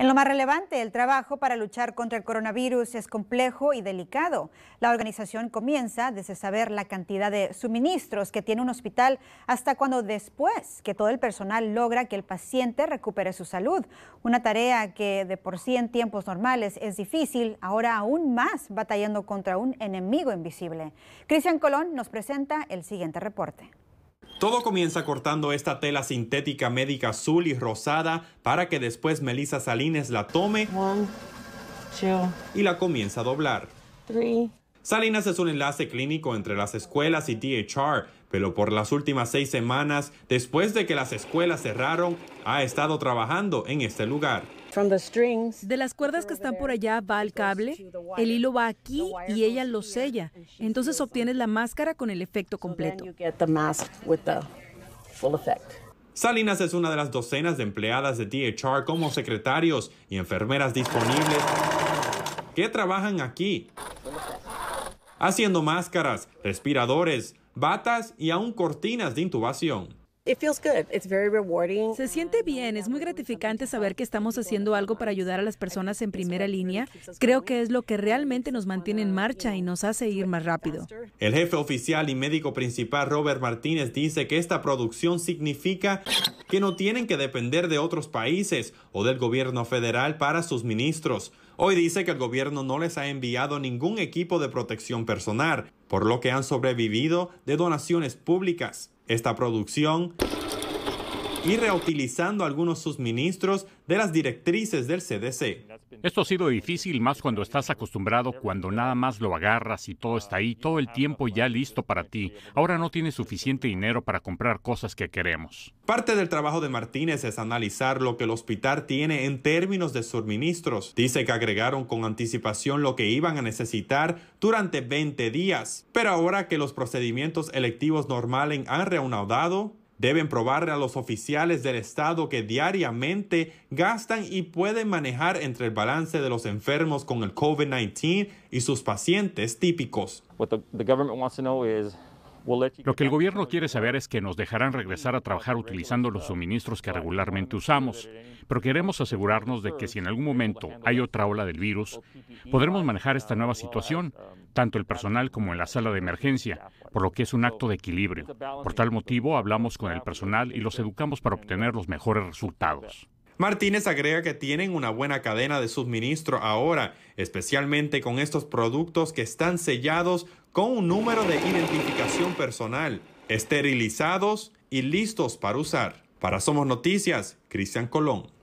En lo más relevante, el trabajo para luchar contra el coronavirus es complejo y delicado. La organización comienza desde saber la cantidad de suministros que tiene un hospital hasta cuando después que todo el personal logra que el paciente recupere su salud. Una tarea que de por sí en tiempos normales es difícil, ahora aún más batallando contra un enemigo invisible. Cristian Colón nos presenta el siguiente reporte. Todo comienza cortando esta tela sintética médica azul y rosada para que después Melissa Salines la tome y la comienza a doblar. Salinas es un enlace clínico entre las escuelas y DHR, pero por las últimas seis semanas, después de que las escuelas cerraron, ha estado trabajando en este lugar. De las cuerdas que están por allá va el cable, el hilo va aquí y ella lo sella. Entonces obtienes la máscara con el efecto completo. Salinas es una de las docenas de empleadas de DHR como secretarios y enfermeras disponibles que trabajan aquí haciendo máscaras, respiradores, batas y aún cortinas de intubación. Se siente bien, es muy gratificante saber que estamos haciendo algo para ayudar a las personas en primera línea. Creo que es lo que realmente nos mantiene en marcha y nos hace ir más rápido. El jefe oficial y médico principal Robert Martínez dice que esta producción significa que no tienen que depender de otros países o del gobierno federal para sus ministros. Hoy dice que el gobierno no les ha enviado ningún equipo de protección personal, por lo que han sobrevivido de donaciones públicas. Esta producción y reutilizando algunos suministros de las directrices del CDC. Esto ha sido difícil más cuando estás acostumbrado, cuando nada más lo agarras y todo está ahí, todo el tiempo ya listo para ti. Ahora no tienes suficiente dinero para comprar cosas que queremos. Parte del trabajo de Martínez es analizar lo que el hospital tiene en términos de suministros. Dice que agregaron con anticipación lo que iban a necesitar durante 20 días. Pero ahora que los procedimientos electivos normales han reanudado, Deben probarle a los oficiales del Estado que diariamente gastan y pueden manejar entre el balance de los enfermos con el COVID-19 y sus pacientes típicos. Lo que el gobierno quiere saber es que nos dejarán regresar a trabajar utilizando los suministros que regularmente usamos, pero queremos asegurarnos de que si en algún momento hay otra ola del virus, podremos manejar esta nueva situación, tanto el personal como en la sala de emergencia, por lo que es un acto de equilibrio. Por tal motivo, hablamos con el personal y los educamos para obtener los mejores resultados. Martínez agrega que tienen una buena cadena de suministro ahora, especialmente con estos productos que están sellados con un número de identificación personal, esterilizados y listos para usar. Para Somos Noticias, Cristian Colón.